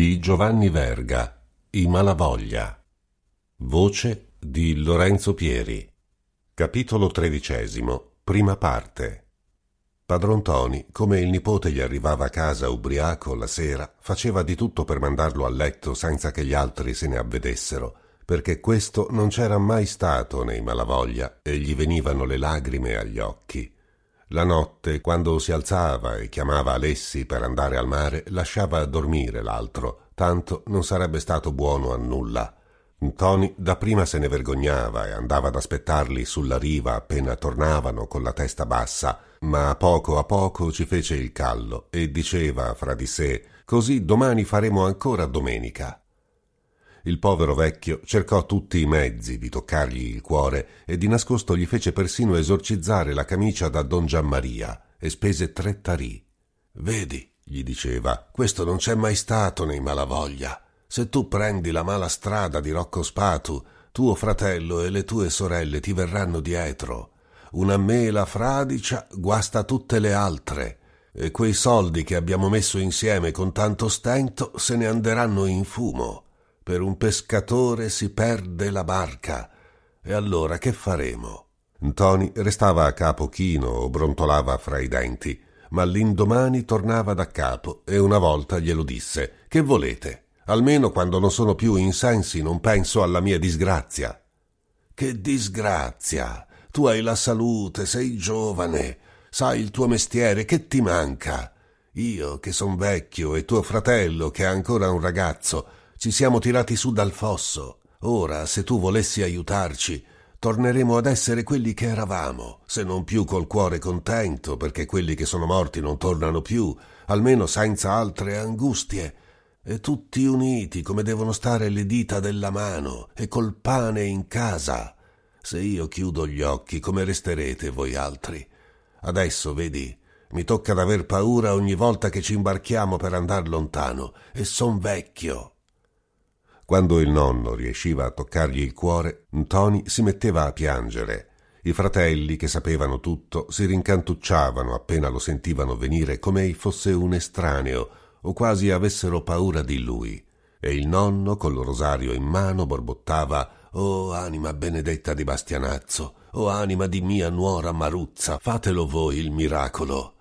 di Giovanni Verga, I Malavoglia. Voce di Lorenzo Pieri. Capitolo tredicesimo, Prima parte. Padron Toni, come il nipote gli arrivava a casa ubriaco la sera, faceva di tutto per mandarlo a letto senza che gli altri se ne avvedessero, perché questo non c'era mai stato nei Malavoglia e gli venivano le lagrime agli occhi. La notte, quando si alzava e chiamava Alessi per andare al mare, lasciava dormire l'altro, tanto non sarebbe stato buono a nulla. Tony dapprima se ne vergognava e andava ad aspettarli sulla riva appena tornavano con la testa bassa, ma a poco a poco ci fece il callo e diceva fra di sé Così domani faremo ancora domenica. Il povero vecchio cercò tutti i mezzi di toccargli il cuore e di nascosto gli fece persino esorcizzare la camicia da don Gianmaria e spese tre tarì. Vedi, gli diceva, questo non c'è mai stato nei malavoglia. Se tu prendi la mala strada di Rocco Spatu, tuo fratello e le tue sorelle ti verranno dietro. Una mela fradicia guasta tutte le altre. E quei soldi che abbiamo messo insieme con tanto stento se ne anderanno in fumo. Per un pescatore si perde la barca. E allora che faremo? Ntoni restava a capo chino o brontolava fra i denti, ma l'indomani tornava da capo e una volta glielo disse: Che volete? Almeno quando non sono più in sensi non penso alla mia disgrazia. Che disgrazia! Tu hai la salute, sei giovane, sai il tuo mestiere, che ti manca? Io che son vecchio e tuo fratello che è ancora un ragazzo, ci siamo tirati su dal fosso. Ora, se tu volessi aiutarci, torneremo ad essere quelli che eravamo, se non più col cuore contento, perché quelli che sono morti non tornano più, almeno senza altre angustie, e tutti uniti come devono stare le dita della mano e col pane in casa. Se io chiudo gli occhi, come resterete voi altri? Adesso, vedi, mi tocca d'aver paura ogni volta che ci imbarchiamo per andar lontano, e son vecchio. Quando il nonno riusciva a toccargli il cuore, Tony si metteva a piangere. I fratelli, che sapevano tutto, si rincantucciavano appena lo sentivano venire come fosse un estraneo o quasi avessero paura di lui. E il nonno, col rosario in mano, borbottava Oh anima benedetta di Bastianazzo, oh anima di mia nuora Maruzza, fatelo voi il miracolo.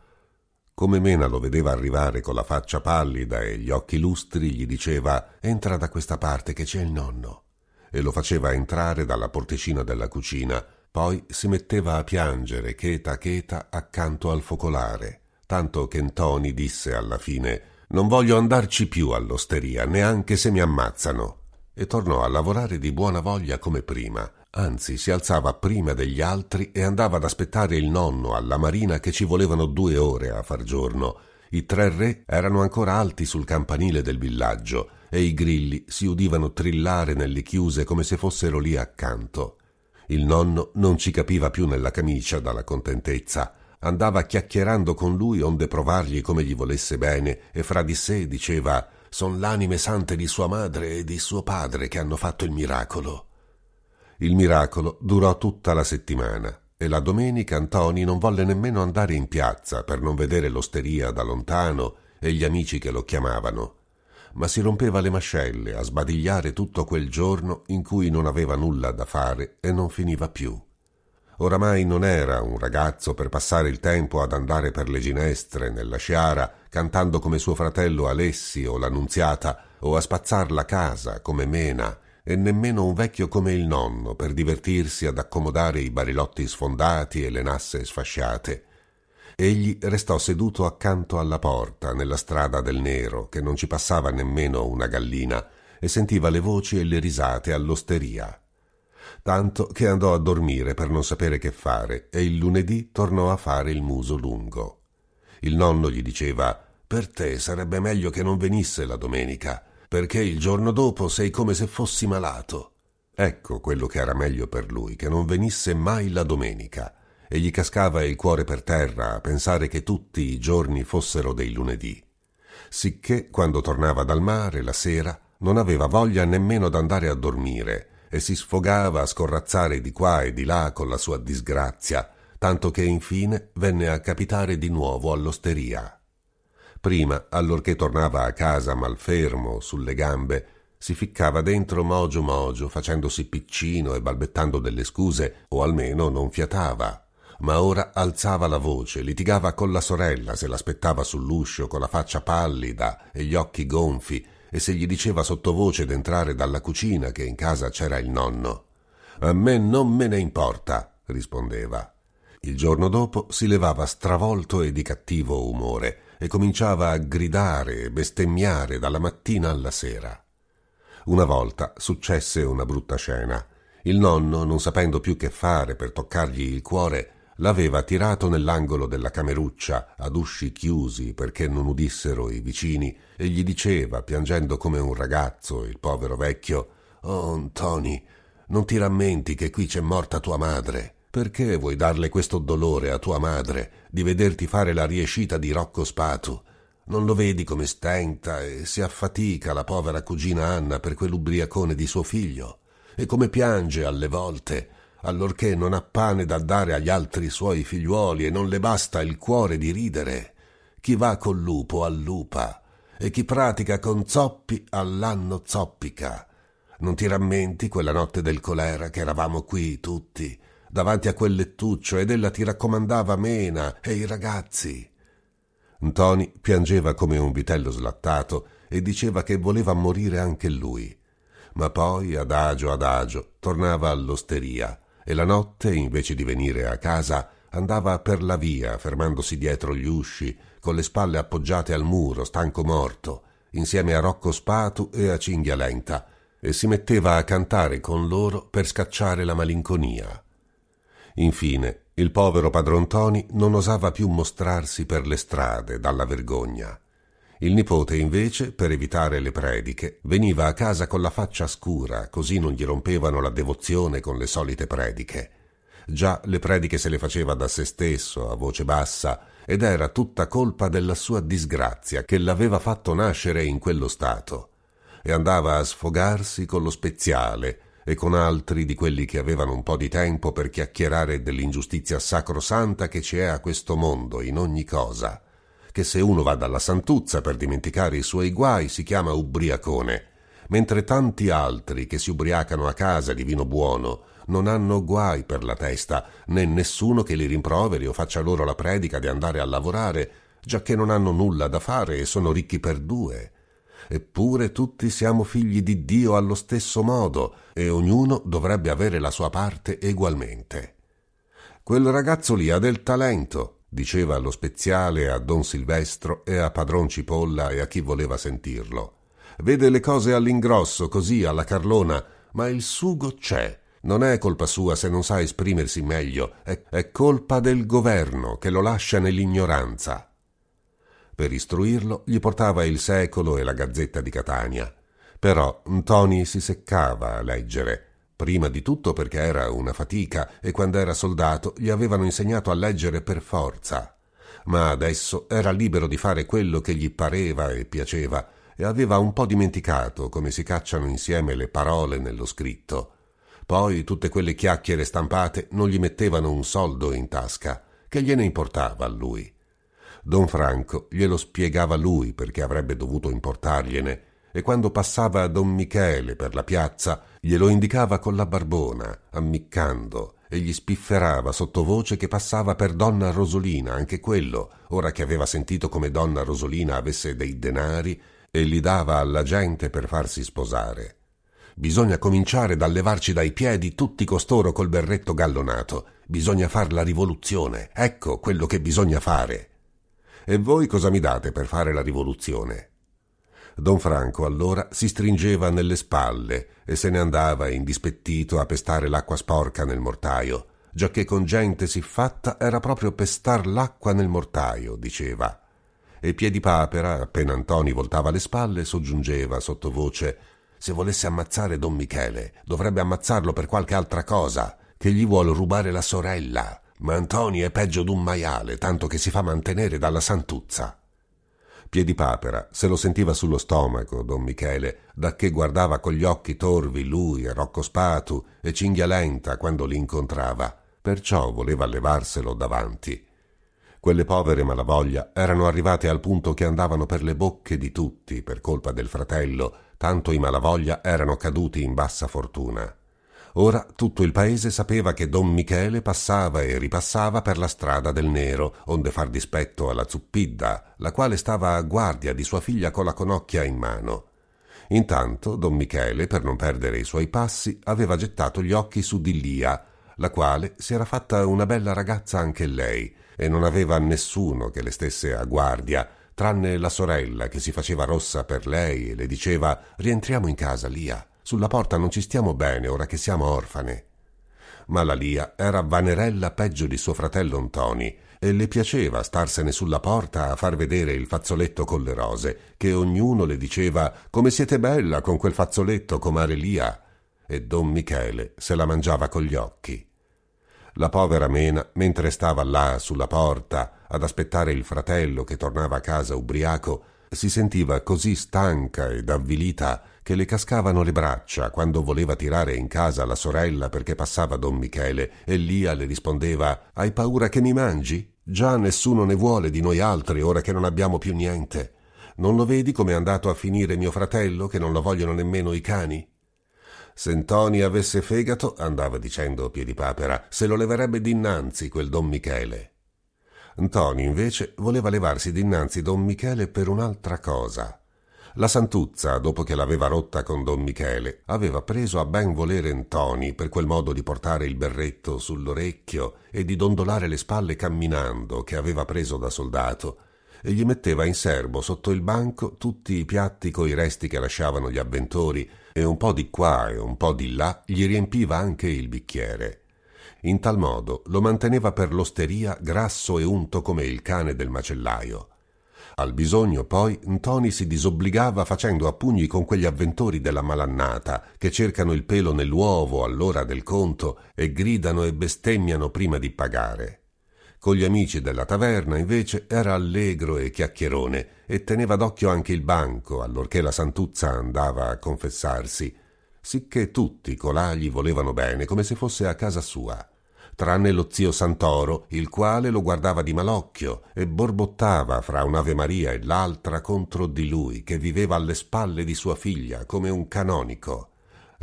Come Mena lo vedeva arrivare con la faccia pallida e gli occhi lustri, gli diceva Entra da questa parte che c'è il nonno e lo faceva entrare dalla porticina della cucina, poi si metteva a piangere cheta cheta accanto al focolare, tanto che Ntoni disse alla fine Non voglio andarci più all'osteria, neanche se mi ammazzano, e tornò a lavorare di buona voglia come prima, Anzi, si alzava prima degli altri e andava ad aspettare il nonno alla marina che ci volevano due ore a far giorno. I tre re erano ancora alti sul campanile del villaggio e i grilli si udivano trillare nelle chiuse come se fossero lì accanto. Il nonno non ci capiva più nella camicia dalla contentezza. Andava chiacchierando con lui onde provargli come gli volesse bene e fra di sé diceva Son l'anime sante di sua madre e di suo padre che hanno fatto il miracolo. Il miracolo durò tutta la settimana e la domenica Antoni non volle nemmeno andare in piazza per non vedere l'osteria da lontano e gli amici che lo chiamavano, ma si rompeva le mascelle a sbadigliare tutto quel giorno in cui non aveva nulla da fare e non finiva più. Oramai non era un ragazzo per passare il tempo ad andare per le ginestre nella sciara cantando come suo fratello Alessi o l'Annunziata o a spazzar la casa come Mena e nemmeno un vecchio come il nonno per divertirsi ad accomodare i barilotti sfondati e le nasse sfasciate. Egli restò seduto accanto alla porta nella strada del nero, che non ci passava nemmeno una gallina, e sentiva le voci e le risate all'osteria. Tanto che andò a dormire per non sapere che fare, e il lunedì tornò a fare il muso lungo. Il nonno gli diceva Per te sarebbe meglio che non venisse la domenica perché il giorno dopo sei come se fossi malato. Ecco quello che era meglio per lui, che non venisse mai la domenica, e gli cascava il cuore per terra a pensare che tutti i giorni fossero dei lunedì. Sicché, quando tornava dal mare la sera, non aveva voglia nemmeno d'andare a dormire, e si sfogava a scorrazzare di qua e di là con la sua disgrazia, tanto che infine venne a capitare di nuovo all'osteria. Prima, allorché tornava a casa malfermo, sulle gambe, si ficcava dentro mogio mogio, facendosi piccino e balbettando delle scuse, o almeno non fiatava. Ma ora alzava la voce, litigava con la sorella se l'aspettava sull'uscio con la faccia pallida e gli occhi gonfi, e se gli diceva sottovoce d'entrare dalla cucina che in casa c'era il nonno. A me non me ne importa, rispondeva. Il giorno dopo si levava stravolto e di cattivo umore, e cominciava a gridare e bestemmiare dalla mattina alla sera. Una volta successe una brutta scena. Il nonno, non sapendo più che fare per toccargli il cuore, l'aveva tirato nell'angolo della cameruccia ad usci chiusi perché non udissero i vicini e gli diceva, piangendo come un ragazzo, il povero vecchio: Oh, Ntoni, non ti rammenti che qui c'è morta tua madre. Perché vuoi darle questo dolore a tua madre di vederti fare la riescita di Rocco Spatu? Non lo vedi come stenta e si affatica la povera cugina Anna per quell'ubriacone di suo figlio? E come piange alle volte, allorché non ha pane da dare agli altri suoi figliuoli e non le basta il cuore di ridere? Chi va col lupo allupa, e chi pratica con zoppi all'anno zoppica. Non ti rammenti quella notte del colera che eravamo qui tutti davanti a quel lettuccio ed ella ti raccomandava Mena e i ragazzi. Ntoni piangeva come un vitello slattato e diceva che voleva morire anche lui. Ma poi, adagio adagio, tornava all'osteria e la notte, invece di venire a casa, andava per la via, fermandosi dietro gli usci, con le spalle appoggiate al muro, stanco morto, insieme a Rocco Spatu e a Cinghia Lenta, e si metteva a cantare con loro per scacciare la malinconia. Infine, il povero padron Toni non osava più mostrarsi per le strade dalla vergogna. Il nipote, invece, per evitare le prediche, veniva a casa con la faccia scura, così non gli rompevano la devozione con le solite prediche. Già le prediche se le faceva da se stesso, a voce bassa, ed era tutta colpa della sua disgrazia che l'aveva fatto nascere in quello stato. E andava a sfogarsi con lo speziale, e con altri di quelli che avevano un po' di tempo per chiacchierare dell'ingiustizia sacrosanta che c'è a questo mondo in ogni cosa, che se uno va dalla santuzza per dimenticare i suoi guai si chiama ubriacone, mentre tanti altri che si ubriacano a casa di vino buono non hanno guai per la testa, né nessuno che li rimproveri o faccia loro la predica di andare a lavorare, giacché non hanno nulla da fare e sono ricchi per due. Eppure tutti siamo figli di Dio allo stesso modo e ognuno dovrebbe avere la sua parte egualmente. Quel ragazzo lì ha del talento, diceva allo speziale a Don Silvestro e a padron Cipolla e a chi voleva sentirlo. Vede le cose all'ingrosso, così alla carlona, ma il sugo c'è. Non è colpa sua se non sa esprimersi meglio, è, è colpa del governo che lo lascia nell'ignoranza. Per istruirlo gli portava il secolo e la gazzetta di Catania. Però Ntoni si seccava a leggere, prima di tutto perché era una fatica e quando era soldato gli avevano insegnato a leggere per forza. Ma adesso era libero di fare quello che gli pareva e piaceva e aveva un po' dimenticato come si cacciano insieme le parole nello scritto. Poi tutte quelle chiacchiere stampate non gli mettevano un soldo in tasca, che gliene importava a lui. Don Franco glielo spiegava lui perché avrebbe dovuto importargliene e quando passava Don Michele per la piazza glielo indicava con la barbona, ammiccando, e gli spifferava sottovoce che passava per Donna Rosolina, anche quello, ora che aveva sentito come Donna Rosolina avesse dei denari e li dava alla gente per farsi sposare. Bisogna cominciare dal levarci dai piedi tutti costoro col berretto gallonato. Bisogna far la rivoluzione. Ecco quello che bisogna fare. E voi cosa mi date per fare la rivoluzione? Don Franco allora si stringeva nelle spalle e se ne andava indispettito a pestare l'acqua sporca nel mortaio, giacché con gente siffatta era proprio pestar l'acqua nel mortaio, diceva. E Piedipapera, appena Antoni voltava le spalle, soggiungeva sottovoce se volesse ammazzare Don Michele, dovrebbe ammazzarlo per qualche altra cosa, che gli vuol rubare la sorella. Ma Antoni è peggio d'un maiale, tanto che si fa mantenere dalla santuzza. Piedipapera se lo sentiva sullo stomaco, don Michele, da che guardava con gli occhi torvi lui e Rocco Spatu e Cinghialenta quando li incontrava, perciò voleva levarselo davanti. Quelle povere malavoglia erano arrivate al punto che andavano per le bocche di tutti per colpa del fratello, tanto i malavoglia erano caduti in bassa fortuna. Ora tutto il paese sapeva che don Michele passava e ripassava per la strada del Nero, onde far dispetto alla zuppidda, la quale stava a guardia di sua figlia con la conocchia in mano. Intanto don Michele, per non perdere i suoi passi, aveva gettato gli occhi su di Lia, la quale si era fatta una bella ragazza anche lei, e non aveva nessuno che le stesse a guardia, tranne la sorella che si faceva rossa per lei e le diceva rientriamo in casa, Lia. Sulla porta non ci stiamo bene ora che siamo orfane. Ma la Lia era vanerella peggio di suo fratello Ntoni e le piaceva starsene sulla porta a far vedere il fazzoletto con le rose, che ognuno le diceva come siete bella con quel fazzoletto, comare Lia. E don Michele se la mangiava con gli occhi. La povera Mena, mentre stava là sulla porta ad aspettare il fratello che tornava a casa ubriaco, si sentiva così stanca ed avvilita che le cascavano le braccia quando voleva tirare in casa la sorella perché passava don Michele e Lia le rispondeva Hai paura che mi mangi? Già nessuno ne vuole di noi altri ora che non abbiamo più niente. Non lo vedi come è andato a finire mio fratello che non lo vogliono nemmeno i cani? Se Ntoni avesse fegato, andava dicendo Piedipapera, se lo leverebbe dinanzi quel don Michele. Ntoni, invece, voleva levarsi dinanzi Don Michele per un'altra cosa. La Santuzza, dopo che l'aveva rotta con Don Michele, aveva preso a ben volere Ntoni per quel modo di portare il berretto sull'orecchio e di dondolare le spalle camminando che aveva preso da soldato, e gli metteva in serbo sotto il banco tutti i piatti coi resti che lasciavano gli avventori, e un po' di qua e un po' di là gli riempiva anche il bicchiere. In tal modo lo manteneva per l'osteria grasso e unto come il cane del macellaio. Al bisogno poi Ntoni si disobbligava facendo a pugni con quegli avventori della malannata che cercano il pelo nell'uovo all'ora del conto e gridano e bestemmiano prima di pagare. Con gli amici della taverna invece era allegro e chiacchierone e teneva d'occhio anche il banco allorché la santuzza andava a confessarsi sicché tutti colà gli volevano bene come se fosse a casa sua, tranne lo zio Santoro, il quale lo guardava di malocchio e borbottava fra un'Ave Maria e l'altra contro di lui, che viveva alle spalle di sua figlia come un canonico.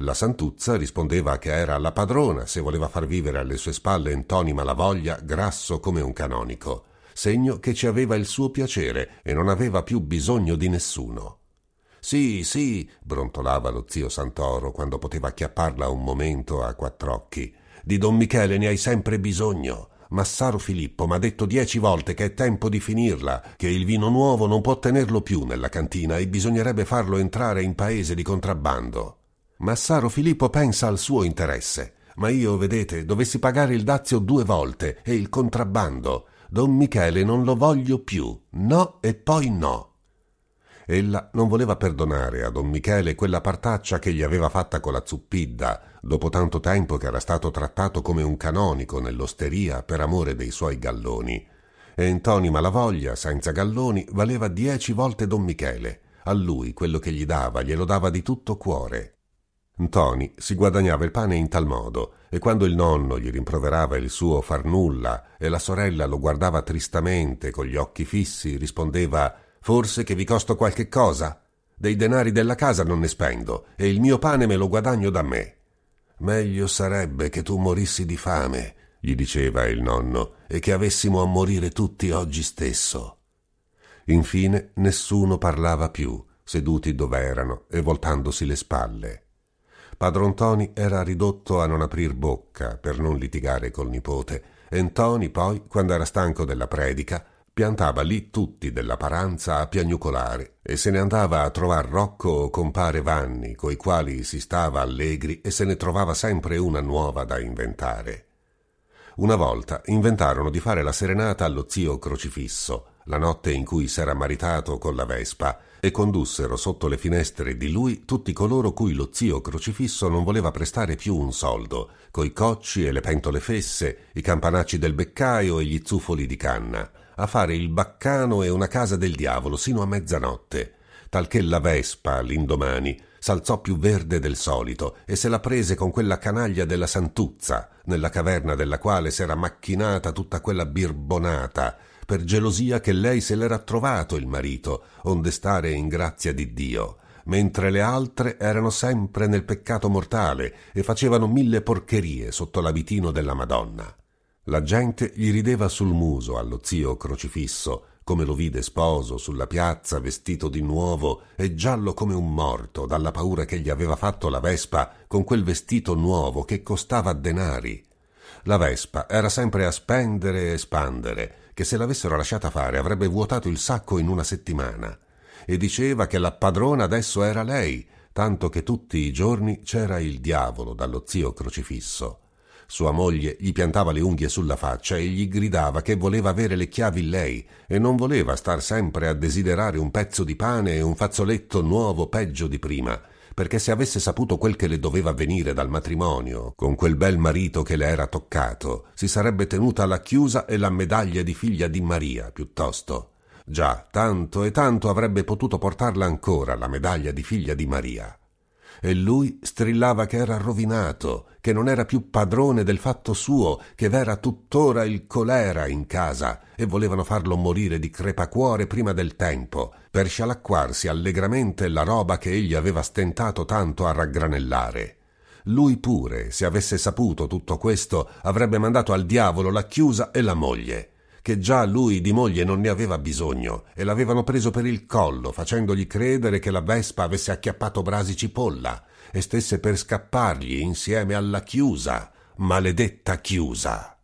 La Santuzza rispondeva che era la padrona se voleva far vivere alle sue spalle Ntoni Malavoglia grasso come un canonico, segno che ci aveva il suo piacere e non aveva più bisogno di nessuno. Sì, sì, brontolava lo zio Santoro quando poteva acchiapparla un momento a quattr'occhi. Di Don Michele ne hai sempre bisogno. Massaro Filippo m'ha detto dieci volte che è tempo di finirla, che il vino nuovo non può tenerlo più nella cantina e bisognerebbe farlo entrare in paese di contrabbando. Massaro Filippo pensa al suo interesse, ma io, vedete, dovessi pagare il dazio due volte e il contrabbando. Don Michele non lo voglio più, no e poi no. Ella non voleva perdonare a don Michele quella partaccia che gli aveva fatta con la zuppidda, dopo tanto tempo che era stato trattato come un canonico nell'osteria per amore dei suoi galloni. E Ntoni Malavoglia, senza galloni, valeva dieci volte don Michele. A lui quello che gli dava glielo dava di tutto cuore. Ntoni si guadagnava il pane in tal modo e quando il nonno gli rimproverava il suo far nulla e la sorella lo guardava tristamente con gli occhi fissi rispondeva Forse che vi costo qualche cosa? Dei denari della casa non ne spendo e il mio pane me lo guadagno da me. Meglio sarebbe che tu morissi di fame, gli diceva il nonno, e che avessimo a morire tutti oggi stesso. Infine nessuno parlava più, seduti dove erano e voltandosi le spalle. Padron Toni era ridotto a non aprir bocca per non litigare col nipote, e Ntoni poi, quando era stanco della predica, piantava lì tutti della paranza a piagnucolare e se ne andava a trovar Rocco o compare Vanni, coi quali si stava allegri e se ne trovava sempre una nuova da inventare. Una volta inventarono di fare la serenata allo zio Crocifisso, la notte in cui s'era maritato con la Vespa, e condussero sotto le finestre di lui tutti coloro cui lo zio Crocifisso non voleva prestare più un soldo, coi cocci e le pentole fesse, i campanacci del beccaio e gli zufoli di canna a fare il baccano e una casa del diavolo sino a mezzanotte, talché la Vespa, l'indomani, s'alzò più verde del solito e se la prese con quella canaglia della Santuzza, nella caverna della quale s'era macchinata tutta quella birbonata, per gelosia che lei se l'era trovato il marito, onde stare in grazia di Dio, mentre le altre erano sempre nel peccato mortale e facevano mille porcherie sotto l'abitino della Madonna. La gente gli rideva sul muso allo zio crocifisso, come lo vide sposo sulla piazza vestito di nuovo e giallo come un morto dalla paura che gli aveva fatto la vespa con quel vestito nuovo che costava denari. La vespa era sempre a spendere e spandere, che se l'avessero lasciata fare avrebbe vuotato il sacco in una settimana, e diceva che la padrona adesso era lei, tanto che tutti i giorni c'era il diavolo dallo zio crocifisso. Sua moglie gli piantava le unghie sulla faccia e gli gridava che voleva avere le chiavi lei e non voleva star sempre a desiderare un pezzo di pane e un fazzoletto nuovo peggio di prima, perché se avesse saputo quel che le doveva venire dal matrimonio, con quel bel marito che le era toccato, si sarebbe tenuta la chiusa e la medaglia di figlia di Maria piuttosto. Già, tanto e tanto avrebbe potuto portarla ancora la medaglia di figlia di Maria e lui strillava che era rovinato, che non era più padrone del fatto suo, che v'era tuttora il colera in casa e volevano farlo morire di crepacuore prima del tempo, per scialacquarsi allegramente la roba che egli aveva stentato tanto a raggranellare. Lui pure, se avesse saputo tutto questo, avrebbe mandato al diavolo la chiusa e la moglie che già lui di moglie non ne aveva bisogno e l'avevano preso per il collo, facendogli credere che la Vespa avesse acchiappato Brasi Cipolla e stesse per scappargli insieme alla chiusa, maledetta chiusa.